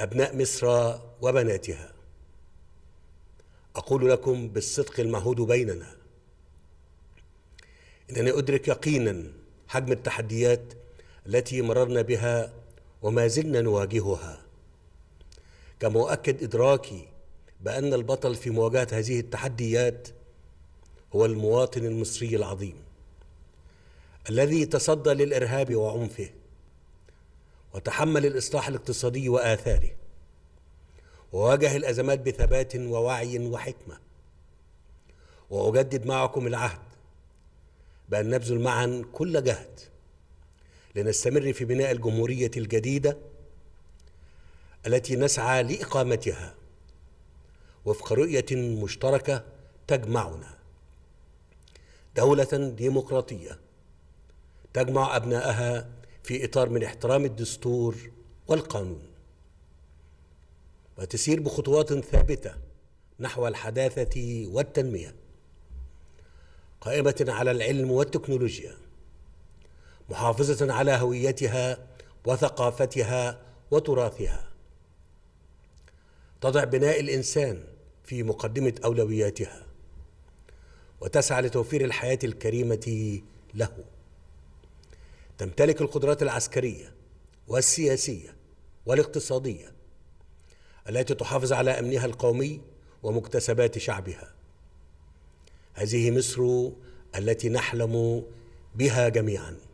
أبناء مصر وبناتها أقول لكم بالصدق المعهود بيننا إنني أدرك يقينا حجم التحديات التي مررنا بها وما زلنا نواجهها كما أؤكد إدراكي بأن البطل في مواجهة هذه التحديات هو المواطن المصري العظيم الذي تصدى للإرهاب وعنفه وتحمل الإصلاح الاقتصادي وآثاره وواجه الأزمات بثبات ووعي وحكمة وأجدد معكم العهد بأن نبذل معا كل جهد لنستمر في بناء الجمهورية الجديدة التي نسعى لإقامتها وفق رؤية مشتركة تجمعنا دولة ديمقراطية تجمع أبنائها في إطار من احترام الدستور والقانون وتسير بخطوات ثابتة نحو الحداثة والتنمية قائمة على العلم والتكنولوجيا محافظة على هويتها وثقافتها وتراثها تضع بناء الإنسان في مقدمة أولوياتها وتسعى لتوفير الحياة الكريمة له تمتلك القدرات العسكريه والسياسيه والاقتصاديه التي تحافظ على امنها القومي ومكتسبات شعبها هذه مصر التي نحلم بها جميعا